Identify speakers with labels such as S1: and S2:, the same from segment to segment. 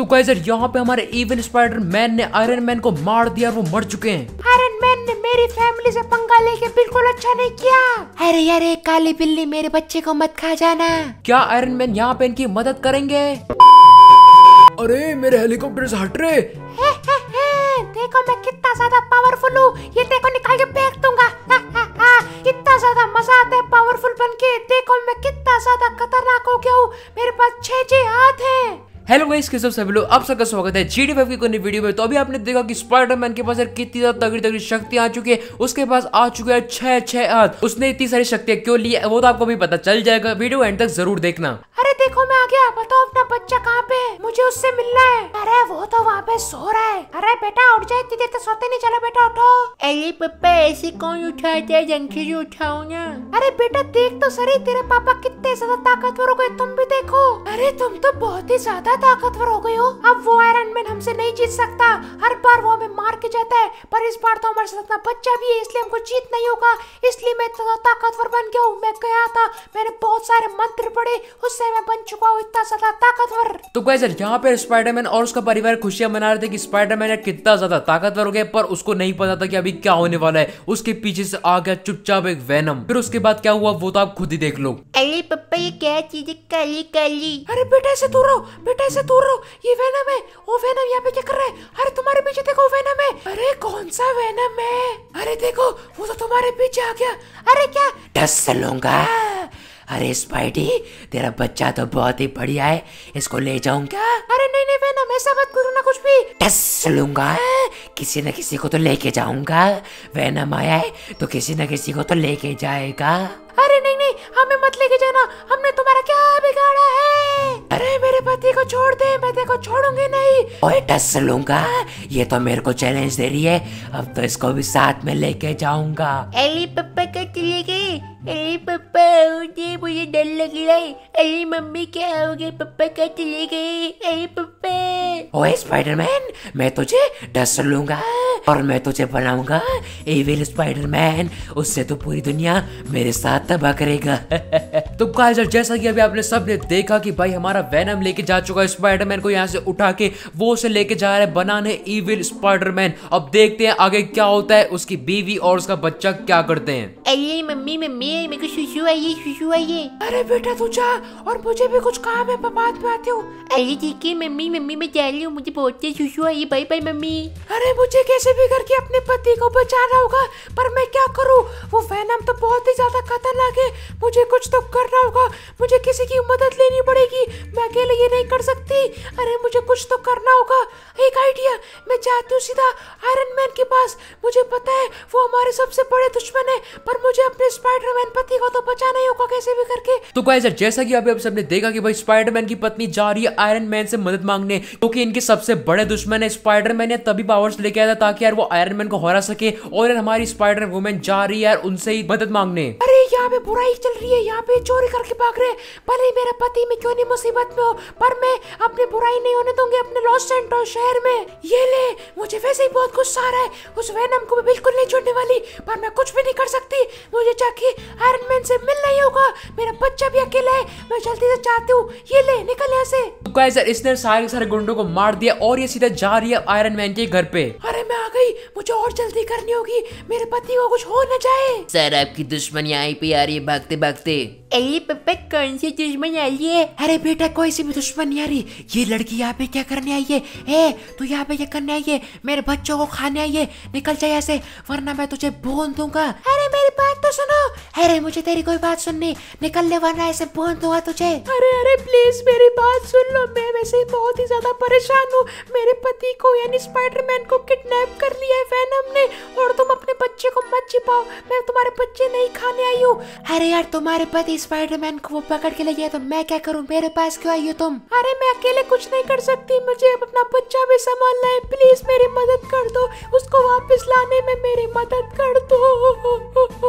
S1: तो गाइजर यहाँ पे हमारे इवन स्पाइडर मैन ने आयरन मैन को मार दिया वो मर चुके हैं
S2: आयरन मैन ने मेरी फैमिली से पंगा लेके बिल्कुल अच्छा नहीं किया
S1: अरे यार एक काली बिल्ली मेरे बच्चे को मत खा जाना क्या आयरन मैन यहाँ पे इनकी मदद करेंगे अरे मेरे हेलीकॉप्टर से हट रहे देखो मैं कितना ज्यादा पावरफुल हूँ ये हेलो गाइस कैसे सभी लोग आप सबका स्वागत है जी फाइव की कोई वीडियो में तो अभी आपने देखा कि स्पाइडरमैन के पास यार कितनी ज्यादा तगड़ी तगड़ी शक्ति आ चुकी है उसके पास आ चुके है छह छह हाथ उसने इतनी सारी शक्तियां क्यों ली है वो तो आपको भी पता चल जाएगा वीडियो एंड तक जरूर देखना अरे देखो मैं आ गया
S2: बताओ बच्चा कहाँ पे मुझे उससे मिलना है अरे वो तो वहाँ पे सो रहा है अरे बेटा उठ जाए इतनी देर तक सोते नहीं चलो बेटा उठो अरे पप्पा ऐसे कौन उठाते जंखी जी उठाओ ना अरे बेटा देख तो सर तेरे पापा कितने ज्यादा ताकतवर हो गए तुम भी देखो अरे तुम तो बहुत ही ज्यादा ताकतवर हो गए हो अब वो उसे नहीं जीत सकता हर बार वो हमें मार के जाता है पर इस बार तो हमारे साथ अपना बच्चा भी है इसलिए हमको जीत नहीं होगा इसलिए मैं इतना ताकतवर बन गया हूँ मैं गया था मैंने बहुत सारे मंत्र पढ़े उससे मैं बन चुका हूँ इतना ज्यादा ताकतवर
S1: तो गए सर यहाँ पे स्पाइडरमैन और उसका परिवार खुशियां मना रहे थे की स्पाइडरमैन कितना ज्यादा ताकतवर हो गया पर उसको नहीं पता था की अभी क्या होने वाला है उसके पीछे से आ गया चुपचाप एक वैनम फिर उसके बाद क्या हुआ वो तो आप खुद ही देख लो
S2: क्या चीज काली काली अरे बेटा ऐसे दूर रहो बेटा ऐसे दूर रहो ये वेनम है वो वेनम यहाँ पे क्या कर रहा है अरे तुम्हारे पीछे देखो वेनम है अरे कौन
S3: सा वेनम है अरे देखो वो तो तुम्हारे पीछे आ गया अरे क्या डस से लूंगा अरे स्पाइडी तेरा बच्चा तो बहुत ही बढ़िया है इसको ले जाऊंगा
S2: अरे नहीं नहीं वेनम ऐसा मत करूंगा ना कुछ भी
S3: टस लूंगा किसी न किसी को तो लेके जाऊंगा वेनम आया है तो किसी न किसी को तो लेके जाएगा
S2: अरे नहीं नहीं हमें मत लेके जाना हमने तुम्हारा क्या बिगाड़ा है अरे मेरे पति को छोड़ दे मैं तेरे को छोड़ूंगी नहीं
S3: ओए टस लूंगा ये तो मेरे को चैलेंज दे रही है अब तो इसको भी साथ में लेके जाऊंगा
S2: अरे पप्पा का चले गए अरे पप्पा मुझे मुझे डर लग रहा है अरे मम्मी क्या हो गई पप्पा का चले गए अरे पप्पा
S3: ओए स्पाइडरमैन मैं तुझे डस लूंगा और मैं तुझे बनाऊंगा
S1: एविल स्पाइडरमैन उससे तो पूरी दुनिया मेरे साथ तबाह करेगा तो गाइस जैसा कि अभी आपने सबने देखा कि भाई हमारा वैनम लेके जा चुका है स्पाइडरमैन को यहाँ से उठा के वो उसे लेके जा रहा है बनाने इविल स्पाइडरमैन अब देखते हैं आगे क्या होता है उसकी बीवी और उसका बच्चा क्या करते हैं
S2: अरे मम्मी मम्मी मेरे को शिशु आइए शिशु आइए अरे बेटा तू जा और मुझे भी कुछ काम है बात में आती हूँ अरे ठीक है मम्मी मम्मी मैं जा रही हूँ मुझे बहुत शिशु आई बाय बाय मम्मी अरे मुझे कैसे भी करके अपने पति को बचाना होगा पर मैं क्या करूँ वो वैनम तो बहुत ही ज्यादा खतरनाक है मुझे कुछ तो कर रहा होगा मुझे किसी की मदद लेनी पड़ेगी मैं अकेले ये नहीं कर सकती अरे मुझे कुछ तो करना होगा एक आइडिया मैं चाहती हूँ सीधा आयरन मैन के पास मुझे पता है वो हमारे सबसे बड़े दुश्मन है पर मुझे अपने स्पाइडरमैन पति को तो बचा नहीं होगा कैसे भी
S1: करके तो गाइस जैसा कि अभी आप सबने देखा कि भाई स्पाइडरमैन की पत्नी जा रही है आयरन मैन से मदद मांगने क्योंकि तो इनके सबसे बड़े दुश्मन है स्पाइडरमैन या तभी पावर्स लेके आया था ताकि यार वो आयरन मैन को हरा सके और यार हमारी स्पाइडर वुमेन जा रही है यार उनसे ही मदद मांगने
S2: अरे यहाँ पे बुराई चल रही है यहाँ पे जो चोरी करके भाग रहे भले ही मेरा पति में क्यों नहीं मुसीबत में हो पर मैं अपनी बुराई नहीं होने दूंगी अपने लॉस सेंटर शहर में ये ले मुझे वैसे ही बहुत गुस्सा आ रहा है उस वेनम को मैं बिल्कुल नहीं छोड़ने वाली पर मैं कुछ भी नहीं कर सकती मुझे चाकी आयरन मैन से मिल नहीं होगा मेरा बच्चा भी अकेला है मैं जल्दी से चाहती हूँ ये ले निकल यहाँ से
S1: गाइस तो इसने सारे सारे गुंडों को मार दिया और ये सीधा जा रही है आयरन मैन के घर पे
S2: अरे मैं आ गई मुझे और जल्दी करनी होगी मेरे पति को कुछ हो न जाए
S1: सर आपकी दुश्मनी आई पे आ रही है भागते भागते
S2: अरे पप्पा कौन सी दुश्मन आई है अरे बेटा कोई सी भी दुश्मन नहीं आ रही ये लड़की यहाँ पे क्या करने आई है ए तू यहाँ पे क्या करने आई है मेरे बच्चों को खाने आई है निकल जाए ऐसे वरना मैं तुझे बोल दूंगा अरे मेरी बात तो सुनो अरे मुझे तेरी कोई बात सुननी निकल ले वरना ऐसे बोल दूंगा तुझे अरे अरे प्लीज मेरी बात सुन लो मैं वैसे बहुत ही ज्यादा परेशान हूँ मेरे पति को यानी स्पाइडरमैन को किडनैप कर लिया है ने और तुम अपने बच्चे को मत छिपाओ मैं तुम्हारे बच्चे नहीं खाने आई हूँ अरे यार तुम्हारे पति स्पाइडरमैन को वो पकड़ के ले गया तो मैं क्या करूँ मेरे पास क्यों आई हो तुम अरे मैं अकेले कुछ नहीं कर सकती मुझे अब अपना बच्चा भी संभालना है प्लीज मेरी मदद कर दो उसको वापस लाने में मेरी मदद कर दो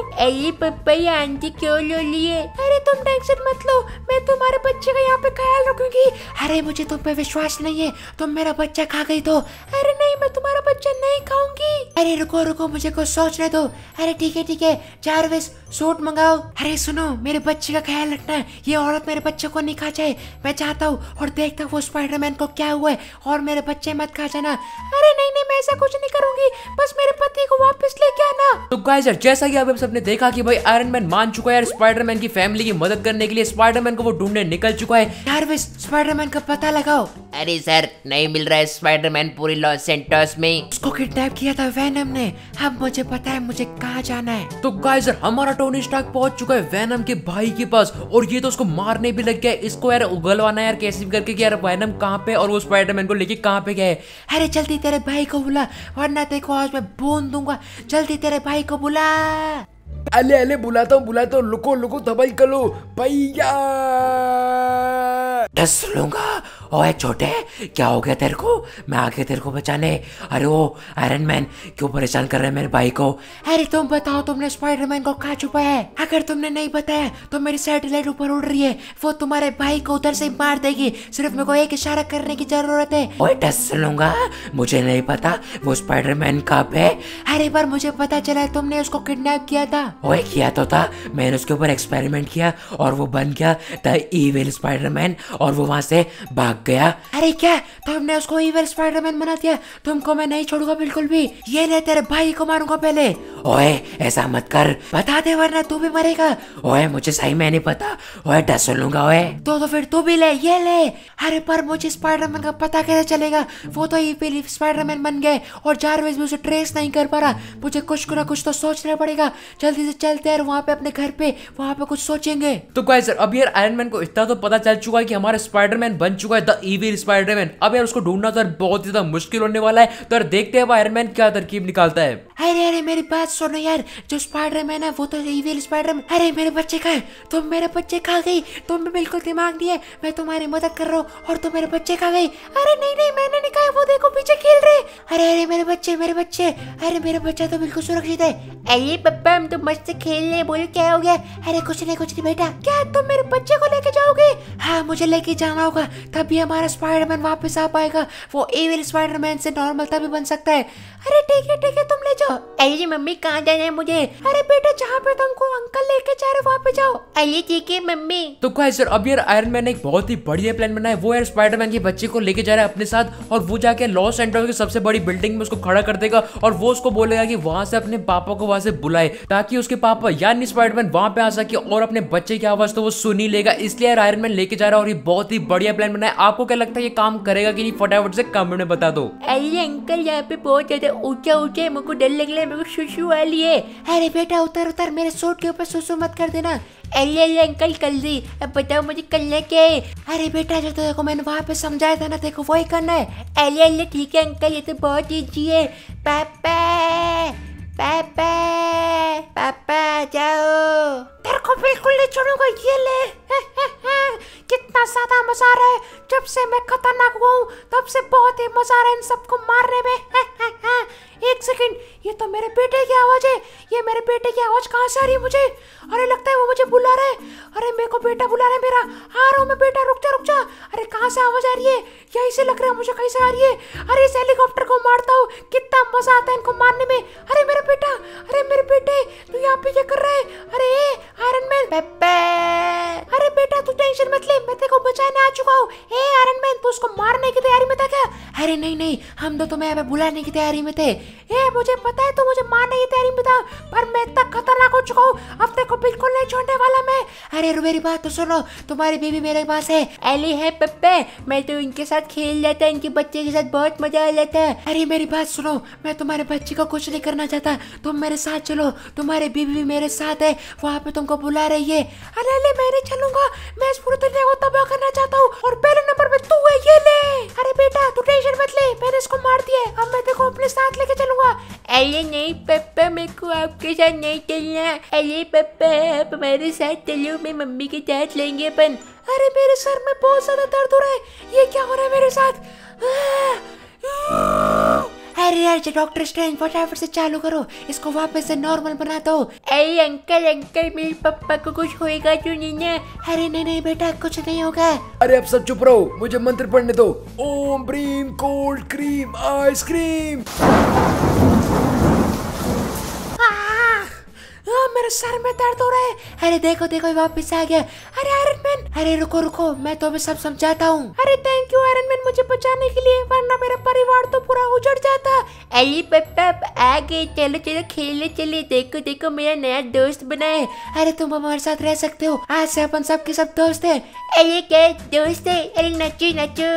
S2: अरे ये आंटी क्यों लो लिए अरे तुम टेंशन मत लो मैं तुम्हारे बच्चे का यहाँ पे ख्याल रखूंगी अरे मुझे तुम पे विश्वास नहीं है तुम मेरा बच्चा खा गई तो अरे नहीं मैं तुम्हारा बच्चा नहीं खाऊंगी अरे रुको रुको मुझे कुछ सोचने दो अरे ठीक है ठीक है चार सूट मंगाओ अरे सुनो मेरे बच्चे बच्चे का ख्याल रखना है ये औरत मेरे बच्चे को नहीं खा जाए मैं चाहता हूँ और देखता हूँ स्पाइडरमैन को क्या हुआ है और मेरे बच्चे मत खा जाना अरे नहीं नहीं मैं ऐसा कुछ नहीं करूंगी बस मेरे पति को वापस
S1: लेके आना तो गाइजर जैसा कि आप सबने देखा कि भाई आयरन मैन मान चुका है यार स्पाइडरमैन की फैमिली की मदद करने के लिए स्पाइडरमैन को वो ढूंढने निकल चुका है डार्विस स्पाइडरमैन का पता लगाओ अरे सर नहीं मिल रहा है स्पाइडरमैन पूरी लॉस सेंटर्स में उसको किडनैप किया था वैनम ने अब मुझे पता है मुझे कहाँ जाना है तो गाइजर हमारा टोनी स्टार्क पहुंच चुका है वैनम के भाई भाई के पास और ये तो उसको मारने भी लग गया इसको यार उगलवाना यार कैसे भी करके यार वैनम कहाँ पे और वो स्पाइडरमैन को लेके कहाँ पे गए
S2: अरे चलती तेरे भाई को बुला वरना देखो आज मैं बोन दूंगा चलती तेरे भाई को बुला अले अले बुलाता हूँ बुलाता हूँ लुको लुको कर लो
S1: भैया
S3: ढस लूंगा ओए छोटे क्या हो गया तेरे को मैं आके तेरे को बचाने अरे वो आयरन मैन क्यों परेशान कर रहे हैं मेरे भाई को
S2: अरे तुम बताओ तुमने स्पाइडरमैन को कहा छुपा है अगर तुमने नहीं बताया तो मेरी सैटेलाइट ऊपर उड़ रही है वो तुम्हारे भाई को उधर से मार देगी सिर्फ मेरे को एक इशारा करने की जरूरत है
S3: ओए टस लूंगा मुझे नहीं पता वो स्पाइडर मैन कब है
S2: अरे बार मुझे पता चला तुमने उसको किडनैप किया था ओए
S3: किया तो था मैंने उसके ऊपर एक्सपेरिमेंट किया और वो बन गया द ईविल स्पाइडरमैन और वो वहां से भाग गया
S2: अरे क्या तुमने तो उसको इविल स्पाइडरमैन बना दिया तुमको मैं नहीं छोड़ूंगा बिल्कुल भी ये ले तेरे भाई को मारूंगा पहले
S3: ओए ऐसा मत कर
S2: बता दे वरना तू भी मरेगा
S3: ओए मुझे सही में नहीं पता ओए डस लूंगा ओए
S2: तो तो फिर तू भी ले ये ले अरे पर मुझे स्पाइडरमैन का पता कैसे चलेगा वो तो स्पाइडरमैन बन गए और जारवेज भी उसे ट्रेस नहीं कर पा रहा मुझे कुछ ना कुछ तो सोचना पड़ेगा जल्दी से चलते हैं वहाँ पे अपने घर पे वहाँ पे कुछ सोचेंगे
S1: तो क्या सर अब यार आयरन मैन को इतना तो पता चल चुका है कि हमारा स्पाइडरमैन बन चुका है द द ईवी स्पाइडरमैन अब यार उसको ढूंढना तो यार बहुत ज्यादा मुश्किल होने वाला है तो यार देखते हैं आयरमैन क्या तरकीब निकालता है
S2: अरे अरे मेरी बात सुनो यार जो स्पाइडरमैन है वो तो ईवी स्पाइडरमैन अरे मेरे बच्चे का है तुम मेरे बच्चे खा गई तुम बिल्कुल दिमाग दिए मैं तुम्हारी मदद कर रहा हूँ और तुम मेरे बच्चे खा गई अरे नहीं नहीं मैंने नहीं खाया वो देखो पीछे खेल रहे अरे अरे मेरे बच्चे मेरे बच्चे अरे मेरे बच्चा तो बिल्कुल सुरक्षित है अरे पप्पा हम तो मस्त खेल रहे बोले क्या हो गया अरे कुछ नहीं कुछ नहीं बेटा क्या तुम मेरे बच्चे को लेके जाओगे हाँ मुझे लेके जाना होगा तभी हमारा स्पाइडरमैन वापस आ पाएगा वो एविल स्पाइडरमैन से नॉर्मल तभी बन सकता है अरे ठीक है ठीक है तुम ले जाओ अरे मम्मी कहाँ जाना है मुझे अरे बेटा जहाँ पे तुमको अंकल लेके जा रहे वहाँ पे जाओ अली ठीक है मम्मी
S1: तो क्या सर अब यार आयरन मैन एक बहुत ही बढ़िया प्लान बनाया वो यार स्पाइडरमैन के बच्चे को लेके जा रहा है अपने साथ और वो जाके लॉस सेंटर की सबसे बड़ी बिल्डिंग में उसको खड़ा कर देगा और वो उसको बोलेगा की वहाँ से अपने पापा को वहाँ से बुलाए ताकि उसके पापा यानी स्पाइडरमैन वहाँ पे आ सके और अपने बच्चे की आवाज तो वो सुन ही लेगा इसलिए यार आयरन मैन लेके जा रहा है और ये बहुत ही बढ़िया प्लान बनाया आपको क्या लगता है ये काम करेगा की नहीं फटाफट से कमेंट में बता दो
S2: अली अंकल यहाँ पे बहुत ज्यादा ऊंचा ऊंचा मेरे को डर लग रहा है मेरे को सुसु वाली है अरे बेटा उतर उतर मेरे सोट के ऊपर सुसु मत कर देना अरे अरे अंकल कल दी अब बताओ मुझे कल ले के अरे बेटा जो तो देखो मैंने वहाँ पे समझाया था ना देखो वही करना है अरे अरे ठीक है अंकल ये तो बहुत ईजी है पापा पापा पापा जाओ तेरे को बिल्कुल नहीं छोड़ूंगा ये ले इतना ज्यादा मजा आ रहा है जब से मैं खतरनाक हुआ हूँ तब से बहुत ही मजा आ रहा है इन सबको मारने में हाँ, हाँ, हाँ। एक सेकंड ये तो मेरे बेटे की आवाज है ये मेरे बेटे की आवाज कहाँ से आ रही है मुझे अरे लगता है वो मुझे बुला रहा है अरे मेरे को बेटा बुला रहा है मेरा आ रहा हूँ मैं बेटा रुक जा रुक जा अरे कहाँ से आवाज आ रही है क्या इसे लग रहा है मुझे कैसे आ रही है अरे इस हेलीकॉप्टर को मारता हूँ कितना मजा आता है इनको मारने में अरे मेरा बेटा अरे मेरे बेटे तू यहाँ पे क्या कर रहा है अरे आयरन मैन अरे बेटा तू टेंशन मत ले मैं तेरे को बचाने आ चुका हूँ आयरन मैन तू उसको मारने की तैयारी में था क्या अरे नहीं नहीं हम तो तुम्हें हमें बुलाने की तैयारी में थे ए मुझे पता है तू मुझे मारने की तैयारी में था पर मैं इतना खतरनाक हो चुका हूँ अब तेरे को बिल्कुल नहीं छोड़ने वाला मैं अरे मेरी बात तो सुनो तुम्हारी बीवी मेरे पास है एली है पप्पे मैं तो इनके साथ साथ खेल लेता है इनके बच्चे के साथ बहुत मजा आ जाता है अरे मेरी बात सुनो मैं तुम्हारे बच्चे का कुछ नहीं करना चाहता तुम मेरे साथ चलो तुम्हारी बीबी भी मेरे साथ है वहाँ पे तुमको बुला रही है अरे अरे मैं नहीं चलूंगा मैं इस पूरी दुनिया को तबाह करना चाहता हूँ और पहले नंबर पे तू है ये ले अरे बेटा तू टेंशन मत ले मैंने इसको मार दिया है अब मैं देखो अपने साथ लेके चलूंगा अरे नहीं पप्पा मेरे को आपके साथ नहीं चलना अरे पप्पा आप मेरे साथ चलो मैं मम्मी के साथ लेंगे अपन अरे मेरे सर में बहुत ज्यादा दर्द हो रहा है ये क्या हो रहा है मेरे साथ अरे यार डॉक्टर स्ट्रेंज फटाफट से चालू करो इसको वापस से नॉर्मल बना दो अरे अंकल अंकल मेरे पापा को कुछ होएगा तो नहीं अरे नहीं नहीं बेटा कुछ नहीं होगा
S1: अरे अब सब चुप रहो मुझे मंत्र पढ़ने दो
S2: ओम ब्रीम कोल्ड क्रीम आइसक्रीम मेरे सर में दर्द हो रहा है अरे देखो देखो वापस आ गया अरे आयरन मैन अरे रुको रुको मैं तुम्हें तो सब समझाता हूँ अरे थैंक यू आयरन मैन मुझे बचाने के लिए वरना मेरा परिवार तो पूरा उजड़ जाता अरे पप्पा आ गए चलो चलो खेलने चलिए देखो देखो मेरा नया दोस्त बना है अरे तुम हमारे साथ रह सकते हो आज से अपन सबके सब दोस्त है अरे क्या दोस्त है अरे नचू नचू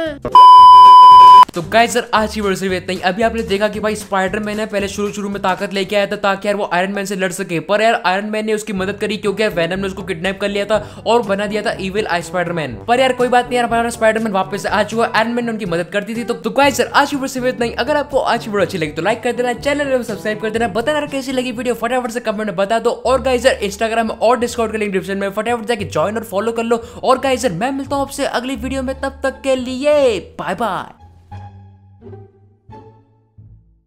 S1: तो गाइस सर आज की वर्षी में इतना ही अभी आपने देखा कि भाई स्पाइडरमैन है पहले शुरू शुरू में ताकत लेके आया था ताकि यार वो आयरन मैन से लड़ सके पर यार आयरन मैन ने उसकी मदद करी क्योंकि यार वैनम ने उसको किडनैप कर लिया था और बना दिया था इविल आई स्पाइडरमैन पर यार कोई बात नहीं यार स्पाइडर स्पाइडरमैन वापस आ चुका आयरन मैन ने उनकी मदद करती थी तो गाइस तो सर आज की वर्षी में इतना ही अगर आपको आज की वीडियो अच्छी लगी तो लाइक कर देना चैनल सब्सक्राइब कर देना बता यार कैसी लगी वीडियो फटाफट से कमेंट में बता दो और गाइस सर इंस्टाग्राम और डिस्काउंट का लिंक डिस्क्रिप्शन में फटाफट जाकर ज्वाइन और फॉलो कर लो और गाइस सर मैं मिलता हूँ आपसे अगली वीडियो में तब तक के लिए बाय बाय